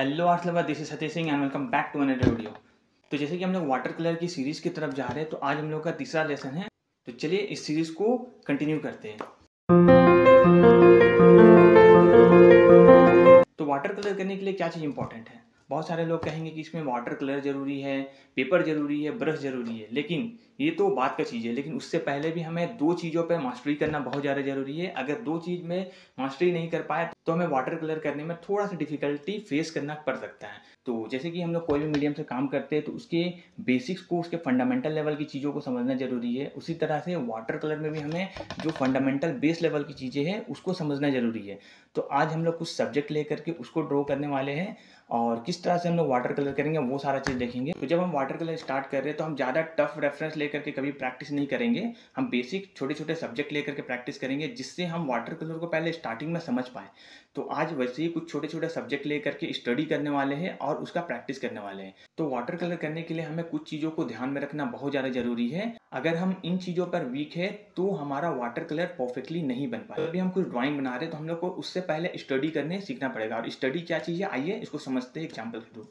hello art lover this is Satish Singh and welcome back to another video तो जैसे कि हम लोग वाटर कलर की सीरीज़ की तरफ जा रहे हैं तो आज हम लोग का तीसरा लेसन है तो चलिए इस सीरीज़ को कंटिन्यू करते हैं तो वाटर कलर करने के लिए क्या चीज़ इंपॉर्टेंट है बहुत सारे लोग कहेंगे कि इसमें वाटर कलर ज़रूरी है पेपर ज़रूरी है ब्रश ज़रूरी है लेकिन ये तो बात का चीज़ है लेकिन उससे पहले भी हमें दो चीज़ों पर मास्टरी करना बहुत ज़्यादा ज़रूरी है अगर दो चीज़ में मास्टरी नहीं कर पाए तो हमें वाटर कलर करने में थोड़ा सा डिफिकल्टी फेस करना पड़ सकता है तो जैसे कि हम लोग कोई भी मीडियम से काम करते हैं तो उसके बेसिक्स को उसके फंडामेंटल लेवल की चीज़ों को समझना ज़रूरी है उसी तरह से वाटर कलर में भी हमें जो फंडामेंटल बेस लेवल की चीज़ें हैं उसको समझना ज़रूरी है तो आज हम लोग कुछ सब्जेक्ट ले करके उसको ड्रॉ करने वाले हैं और किस तरह से हम लोग वाटर कलर करेंगे वो सारा चीज़ देखेंगे तो जब हम वाटर कलर स्टार्ट कर रहे हैं तो हम ज़्यादा टफ रेफरेंस ले लेकर के कभी प्रैक्टिस नहीं करेंगे हम बेसिक छोटे छोटे सब्जेक्ट लेकर के प्रैक्टिस करेंगे जिससे हम वाटर कलर को पहले स्टार्टिंग में समझ पाएँ तो आज वैसे ही कुछ छोटे छोटे सब्जेक्ट लेकर के स्टडी करने वाले हैं और उसका प्रैक्टिस करने वाले हैं तो वाटर कलर करने के लिए हमें कुछ चीज़ों को ध्यान में रखना बहुत ज़्यादा ज़रूरी है अगर हम इन चीज़ों पर वीक है तो हमारा वाटर कलर परफेक्टली नहीं बन पाए अभी हम कुछ ड्राइंग बना रहे हैं तो हम लोग को उससे पहले स्टडी करने सीखना पड़ेगा और स्टडी क्या चीज़ है आइए इसको समझते हैं एग्जाम्पल के थ्रू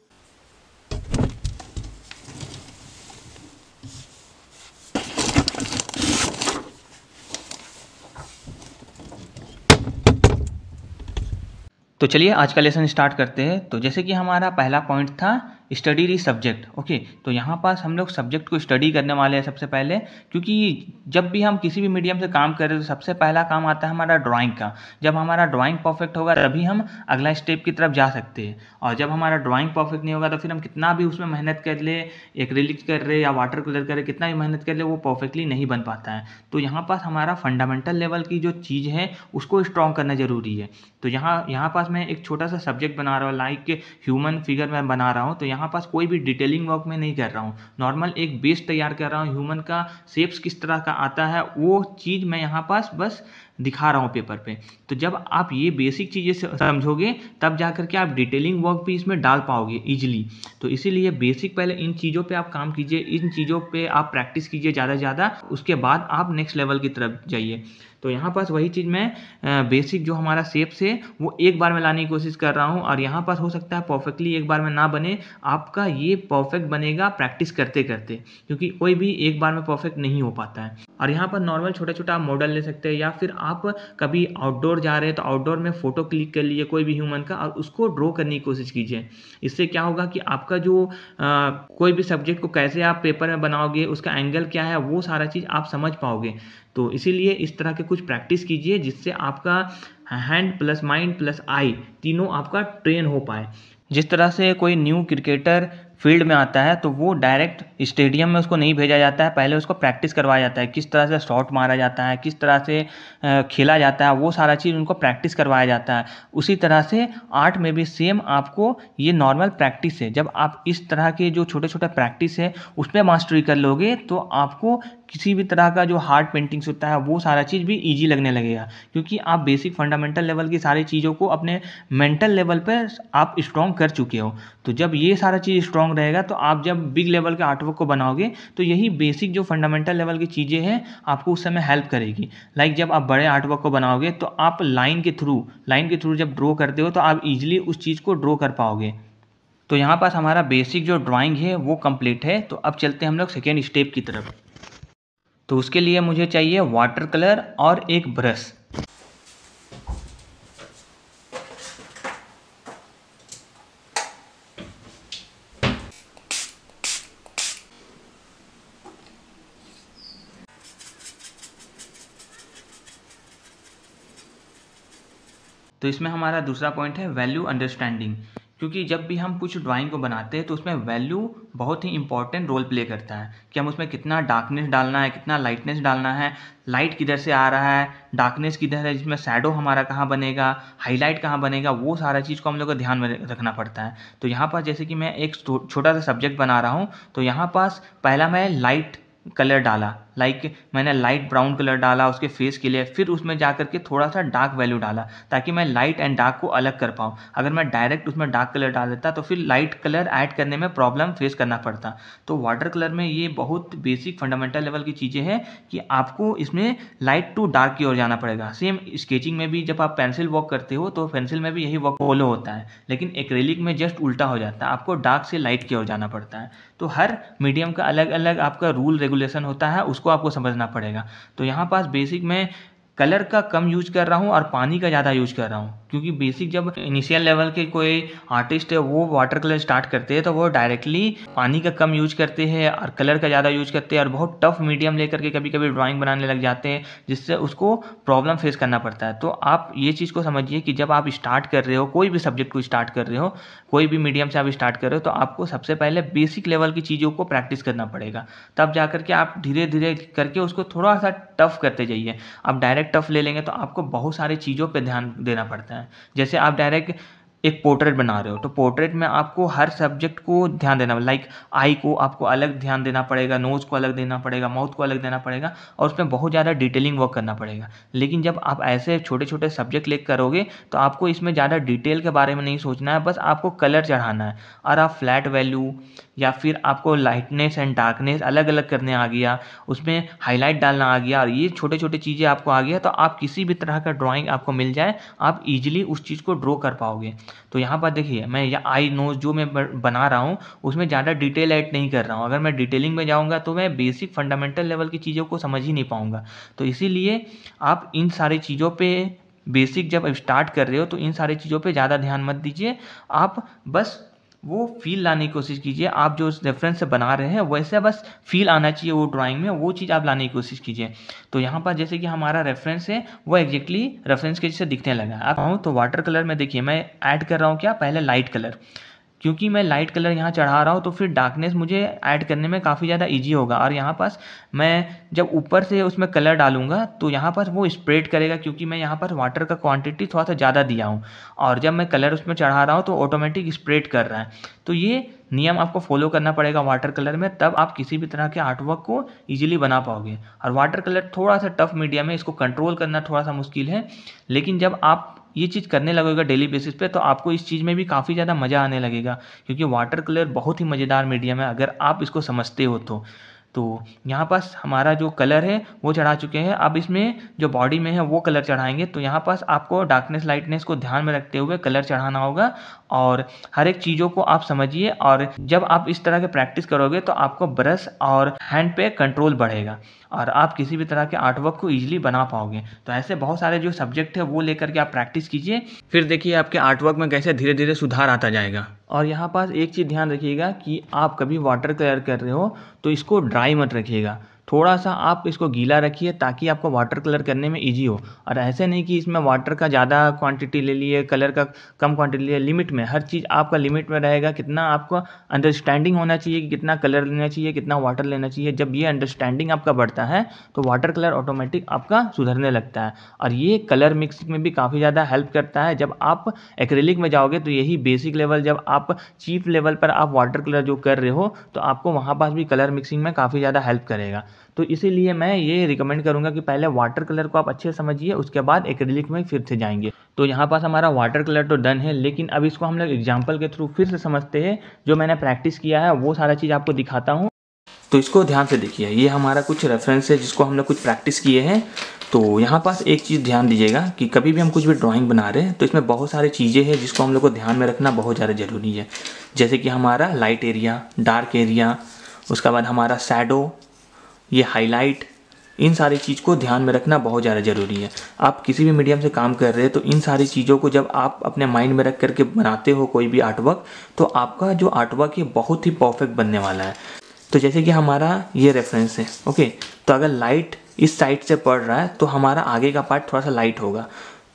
तो चलिए आज का लेसन स्टार्ट करते हैं तो जैसे कि हमारा पहला पॉइंट था स्टडी दी सब्जेक्ट ओके तो यहाँ पास हम लोग सब्जेक्ट को स्टडी करने वाले हैं सबसे पहले क्योंकि जब भी हम किसी भी मीडियम से काम कर हैं तो सबसे पहला काम आता है हमारा ड्राइंग का जब हमारा ड्राइंग परफेक्ट होगा तभी हम अगला स्टेप की तरफ जा सकते हैं और जब हमारा ड्राइंग परफेक्ट नहीं होगा तो फिर हम कितना भी उसमें मेहनत कर ले एक्रेलिक कर रहे या वाटर कलर कर रहे कितना भी मेहनत कर ले वो परफेक्टली नहीं बन पाता है तो यहाँ पास हमारा फंडामेंटल लेवल की जो चीज़ है उसको स्ट्रॉन्ग करना ज़रूरी है तो यहाँ यहाँ पास मैं एक छोटा सा सब्जेक्ट बना रहा हूँ लाइक ह्यूमन फिगर मैं बना रहा हूँ तो यहाँ यहाँ पास कोई भी डिटेलिंग वर्क में नहीं कर रहा हूँ नॉर्मल एक बेस तैयार कर रहा हूँ ह्यूमन का शेप्स किस तरह का आता है वो चीज़ मैं यहाँ पास बस दिखा रहा हूँ पेपर पे तो जब आप ये बेसिक चीज़ें समझोगे तब जा करके आप डिटेलिंग वर्क भी इसमें डाल पाओगे ईजिली तो इसीलिए बेसिक पहले इन चीज़ों पे आप काम कीजिए इन चीज़ों पे आप प्रैक्टिस कीजिए ज़्यादा से ज़्यादा उसके बाद आप नेक्स्ट लेवल की तरफ जाइए तो यहाँ पास वही चीज़ मैं बेसिक जो हमारा सेप्स है वो एक बार में लाने की कोशिश कर रहा हूँ और यहाँ पास हो सकता है परफेक्टली एक बार में ना बने आपका ये परफेक्ट बनेगा प्रैक्टिस करते करते क्योंकि कोई भी एक बार में परफेक्ट नहीं हो पाता है और यहाँ पर नॉर्मल छोटा छोटा आप मॉडल ले सकते हैं या फिर आप कभी आउटडोर जा रहे हैं तो आउटडोर में फ़ोटो क्लिक कर लिए कोई भी ह्यूमन का और उसको ड्रॉ करने की कोशिश कीजिए इससे क्या होगा कि आपका जो आ, कोई भी सब्जेक्ट को कैसे आप पेपर में बनाओगे उसका एंगल क्या है वो सारा चीज़ आप समझ पाओगे तो इसीलिए इस तरह के कुछ प्रैक्टिस कीजिए जिससे आपका hand plus mind plus eye तीनों आपका ट्रेन हो पाए जिस तरह से कोई न्यू क्रिकेटर फील्ड में आता है तो वो डायरेक्ट स्टेडियम में उसको नहीं भेजा जाता है पहले उसको प्रैक्टिस करवाया जाता है किस तरह से शॉट मारा जाता है किस तरह से खेला जाता है वो सारा चीज़ उनको प्रैक्टिस करवाया जाता है उसी तरह से आर्ट में भी सेम आपको ये नॉर्मल प्रैक्टिस है जब आप इस तरह के जो छोटे छोटे प्रैक्टिस है उसमें मास्टरी कर लोगे तो आपको किसी भी तरह का जो हार्ड पेंटिंग्स होता है वो सारा चीज़ भी ईजी लगने लगेगा क्योंकि आप बेसिक फंडामेंटल लेवल की सारी चीज़ों को अपने मेंटल लेवल पर आप स्ट्रॉन्ग कर चुके हो तो जब ये सारा चीज़ स्ट्रॉन्ग रहेगा तो आप जब बिग लेवल के आर्टवर्क को बनाओगे तो यही बेसिक जो फंडामेंटल लेवल की चीज़ें हैं आपको उस समय हेल्प करेगी लाइक जब आप बड़े आर्टवर्क को बनाओगे तो आप लाइन के थ्रू लाइन के थ्रू जब ड्रॉ करते हो तो आप ईजिली उस चीज़ को ड्रॉ कर पाओगे तो यहाँ पास हमारा बेसिक जो ड्राइंग है वो कंप्लीट है तो अब चलते हैं हम लोग सेकेंड स्टेप की तरफ तो उसके लिए मुझे चाहिए वाटर कलर और एक ब्रश तो इसमें हमारा दूसरा पॉइंट है वैल्यू अंडरस्टैंडिंग क्योंकि जब भी हम कुछ ड्राइंग को बनाते हैं तो उसमें वैल्यू बहुत ही इंपॉर्टेंट रोल प्ले करता है कि हम उसमें कितना डार्कनेस डालना है कितना लाइटनेस डालना है लाइट किधर से आ रहा है डार्कनेस किधर है जिसमें शैडो हमारा कहाँ बनेगा हाईलाइट कहाँ बनेगा वो सारा चीज़ को हम लोग को ध्यान में रखना पड़ता है तो यहाँ पास जैसे कि मैं एक छोटा सा सब्जेक्ट बना रहा हूँ तो यहाँ पास पहला मैं लाइट कलर डाला लाइक मैंने लाइट ब्राउन कलर डाला उसके फेस के लिए फिर उसमें जा करके थोड़ा सा डार्क वैल्यू डाला ताकि मैं लाइट एंड डार्क को अलग कर पाऊँ अगर मैं डायरेक्ट उसमें डार्क कलर डाल देता तो फिर लाइट कलर ऐड करने में प्रॉब्लम फेस करना पड़ता तो वाटर कलर में ये बहुत बेसिक फंडामेंटल लेवल की चीज़ें हैं कि आपको इसमें लाइट टू डार्क की ओर जाना पड़ेगा सेम स्केचिंग में भी जब आप पेंसिल वॉक करते हो तो पेंसिल में भी यही वॉक फॉलो होता है लेकिन एक्रेलिक में जस्ट उल्टा हो जाता है आपको डार्क से लाइट की ओर जाना पड़ता है तो हर मीडियम का अलग अलग आपका रूल रेगुलेशन होता है उसको उसको आपको समझना पड़ेगा तो यहाँ पास बेसिक में कलर का कम यूज कर रहा हूँ और पानी का ज़्यादा यूज कर रहा हूँ क्योंकि बेसिक जब इनिशियल लेवल के कोई आर्टिस्ट है वो वाटर कलर स्टार्ट करते हैं तो वो डायरेक्टली पानी का कम यूज करते हैं और कलर का ज़्यादा यूज करते हैं और बहुत टफ मीडियम लेकर के कभी कभी ड्राइंग बनाने लग जाते हैं जिससे उसको प्रॉब्लम फेस करना पड़ता है तो आप ये चीज़ को समझिए कि जब आप स्टार्ट कर रहे हो कोई भी सब्जेक्ट को स्टार्ट कर रहे हो कोई भी मीडियम से आप स्टार्ट कर रहे हो तो आपको सबसे पहले बेसिक लेवल की चीज़ों को प्रैक्टिस करना पड़ेगा तब जा करके आप धीरे धीरे करके उसको थोड़ा सा टफ करते जाइए आप डायरेक्ट टफ ले लेंगे तो आपको बहुत सारी चीज़ों पर ध्यान देना पड़ता है हैं जैसे आप डायरेक्ट एक पोर्ट्रेट बना रहे हो तो पोर्ट्रेट में आपको हर सब्जेक्ट को ध्यान देना लाइक आई को आपको अलग ध्यान देना पड़ेगा नोज़ को अलग देना पड़ेगा माउथ को अलग देना पड़ेगा और उसमें बहुत ज़्यादा डिटेलिंग वर्क करना पड़ेगा लेकिन जब आप ऐसे छोटे छोटे सब्जेक्ट लेकर करोगे तो आपको इसमें ज़्यादा डिटेल के बारे में नहीं सोचना है बस आपको कलर चढ़ाना है और आप फ्लैट वैल्यू या फिर आपको लाइटनेस एंड डार्कनेस अलग अलग करने आ गया उसमें हाईलाइट डालना आ गया और ये छोटे छोटे चीज़ें आपको आ गया तो आप किसी भी तरह का ड्राइंग आपको मिल जाए आप इजीली उस चीज़ को ड्रॉ कर पाओगे तो यहाँ पर देखिए मैं या आई नोज जो मैं बना रहा हूँ उसमें ज़्यादा डिटेल ऐड नहीं कर रहा हूँ अगर मैं डिटेलिंग में जाऊँगा तो मैं बेसिक फंडामेंटल लेवल की चीज़ों को समझ ही नहीं पाऊँगा तो इसीलिए आप इन सारी चीज़ों पर बेसिक जब स्टार्ट कर रहे हो तो इन सारी चीज़ों पर ज़्यादा ध्यान मत दीजिए आप बस वो फील लाने की कोशिश कीजिए आप जो उस रेफरेंस से बना रहे हैं वैसे बस फील आना चाहिए वो ड्राइंग में वो चीज़ आप लाने की कोशिश कीजिए तो यहाँ पर जैसे कि हमारा रेफरेंस है वो एग्जैक्टली रेफरेंस के जैसे दिखने लगा आप हूँ तो वाटर कलर में देखिए मैं ऐड कर रहा हूँ क्या पहले लाइट कलर क्योंकि मैं लाइट कलर यहाँ चढ़ा रहा हूँ तो फिर डार्कनेस मुझे ऐड करने में काफ़ी ज़्यादा ईजी होगा और यहाँ पास मैं जब ऊपर से उसमें कलर डालूंगा तो यहाँ पर वो स्प्रेड करेगा क्योंकि मैं यहाँ पर वाटर का क्वांटिटी थोड़ा सा ज़्यादा दिया हूँ और जब मैं कलर उसमें चढ़ा रहा हूँ तो ऑटोमेटिक स्प्रेड कर रहा है तो ये नियम आपको फॉलो करना पड़ेगा वाटर कलर में तब आप किसी भी तरह के आर्टवर्क को ईजिली बना पाओगे और वाटर कलर थोड़ा सा टफ मीडियम है इसको कंट्रोल करना थोड़ा सा मुश्किल है लेकिन जब आप ये चीज़ करने लगेगा डेली बेसिस पे तो आपको इस चीज़ में भी काफ़ी ज़्यादा मज़ा आने लगेगा क्योंकि वाटर कलर बहुत ही मज़ेदार मीडियम है अगर आप इसको समझते हो तो तो यहाँ पास हमारा जो कलर है वो चढ़ा चुके हैं अब इसमें जो बॉडी में है वो कलर चढ़ाएंगे तो यहाँ पास आपको डार्कनेस लाइटनेस को ध्यान में रखते हुए कलर चढ़ाना होगा और हर एक चीज़ों को आप समझिए और जब आप इस तरह के प्रैक्टिस करोगे तो आपको ब्रश और हैंड पे कंट्रोल बढ़ेगा और आप किसी भी तरह के आर्टवर्क को ईजिली बना पाओगे तो ऐसे बहुत सारे जो सब्जेक्ट है वो लेकर के आप प्रैक्टिस कीजिए फिर देखिए आपके आर्टवर्क में कैसे धीरे धीरे सुधार आता जाएगा और यहाँ पास एक चीज़ ध्यान रखिएगा कि आप कभी वाटर कलर कर रहे हो तो इसको ड्राई मत रखिएगा थोड़ा सा आप इसको गीला रखिए ताकि आपको वाटर कलर करने में ईजी हो और ऐसे नहीं कि इसमें वाटर का ज़्यादा क्वांटिटी ले लिए कलर का कम क्वांटिटी ले लिमिट में हर चीज़ आपका लिमिट में रहेगा कितना आपको अंडरस्टैंडिंग होना चाहिए कि कितना कलर लेना चाहिए कितना वाटर लेना चाहिए जब ये अंडरस्टैंडिंग आपका बढ़ता है तो वाटर कलर ऑटोमेटिक आपका सुधरने लगता है और ये कलर मिक्स में भी काफ़ी ज़्यादा हेल्प करता है जब आप एक्रेलिक में जाओगे तो यही बेसिक लेवल जब आप चीप लेवल पर आप वाटर कलर जो कर रहे हो तो आपको वहाँ पास भी कलर मिक्सिंग में काफ़ी ज़्यादा हेल्प करेगा तो इसीलिए मैं ये रिकमेंड करूँगा कि पहले वाटर कलर को आप अच्छे समझिए उसके बाद एक्रेलिक में फिर से जाएंगे तो यहाँ पास हमारा वाटर कलर तो डन है लेकिन अब इसको हम लोग एग्जाम्पल के थ्रू फिर से समझते हैं जो मैंने प्रैक्टिस किया है वो सारा चीज़ आपको दिखाता हूँ तो इसको ध्यान से देखिए ये हमारा कुछ रेफरेंस है जिसको हम लोग कुछ प्रैक्टिस किए हैं तो यहाँ पास एक चीज़ ध्यान दीजिएगा कि कभी भी हम कुछ भी ड्राइंग बना रहे हैं तो इसमें बहुत सारी चीज़ें हैं जिसको हम लोग को ध्यान में रखना बहुत ज़्यादा ज़रूरी है जैसे कि हमारा लाइट एरिया डार्क एरिया उसके बाद हमारा सैडो ये हाईलाइट इन सारी चीज़ को ध्यान में रखना बहुत ज़्यादा ज़रूरी है आप किसी भी मीडियम से काम कर रहे हैं तो इन सारी चीज़ों को जब आप अपने माइंड में रख करके बनाते हो कोई भी आर्टवर्क तो आपका जो आर्टवर्क है बहुत ही परफेक्ट बनने वाला है तो जैसे कि हमारा ये रेफरेंस है ओके तो अगर लाइट इस साइड से पड़ रहा है तो हमारा आगे का पार्ट थोड़ा सा लाइट होगा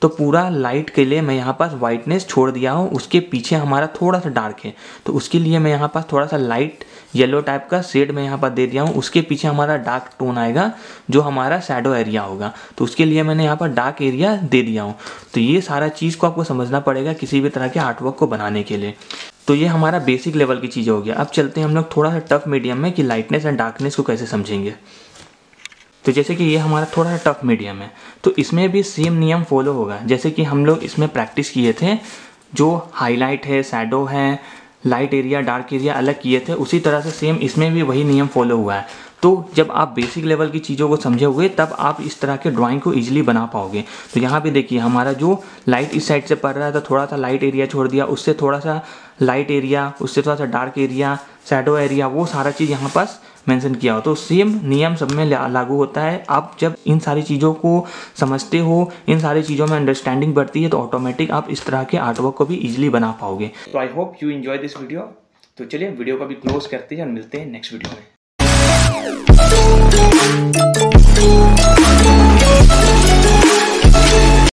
तो पूरा लाइट के लिए मैं यहाँ पास वाइटनेस छोड़ दिया हूँ उसके पीछे हमारा थोड़ा सा डार्क है तो उसके लिए मैं यहाँ पास थोड़ा सा लाइट येलो टाइप का शेड मैं यहाँ पर दे दिया हूँ उसके पीछे हमारा डार्क टोन आएगा जो हमारा शेडो एरिया होगा तो उसके लिए मैंने यहाँ पर डार्क एरिया दे दिया हूँ तो ये सारा चीज़ को आपको समझना पड़ेगा किसी भी तरह के आर्टवर्क को बनाने के लिए तो ये हमारा बेसिक लेवल की चीज़ हो गया अब चलते हैं हम लोग थोड़ा सा टफ मीडियम में कि लाइटनेस एंड डार्कनेस को कैसे समझेंगे तो जैसे कि ये हमारा थोड़ा टफ मीडियम है तो इसमें भी सेम नियम फॉलो होगा जैसे कि हम लोग इसमें प्रैक्टिस किए थे जो हाईलाइट है सैडो है लाइट एरिया डार्क एरिया अलग किए थे उसी तरह से सेम इसमें भी वही नियम फॉलो हुआ है तो जब आप बेसिक लेवल की चीज़ों को समझे हुए तब आप इस तरह के ड्राइंग को इजीली बना पाओगे तो यहाँ भी देखिए हमारा जो लाइट इस साइड से पड़ रहा था थोड़ा सा लाइट एरिया छोड़ दिया उससे थोड़ा सा लाइट एरिया उससे थोड़ा सा डार्क एरिया शेडो एरिया वो सारा चीज़ यहाँ पास मेंशन किया हो तो सेम नियम सब में लागू होता है आप जब इन सारी चीज़ों को समझते हो इन सारी चीज़ों में अंडरस्टैंडिंग बढ़ती है तो ऑटोमेटिक आप इस तरह के आर्टवर्क को भी ईजिली बना पाओगे तो I hope you enjoy this video तो चलिए वीडियो को भी क्लोज करते हैं और मिलते हैं नेक्स्ट वीडियो में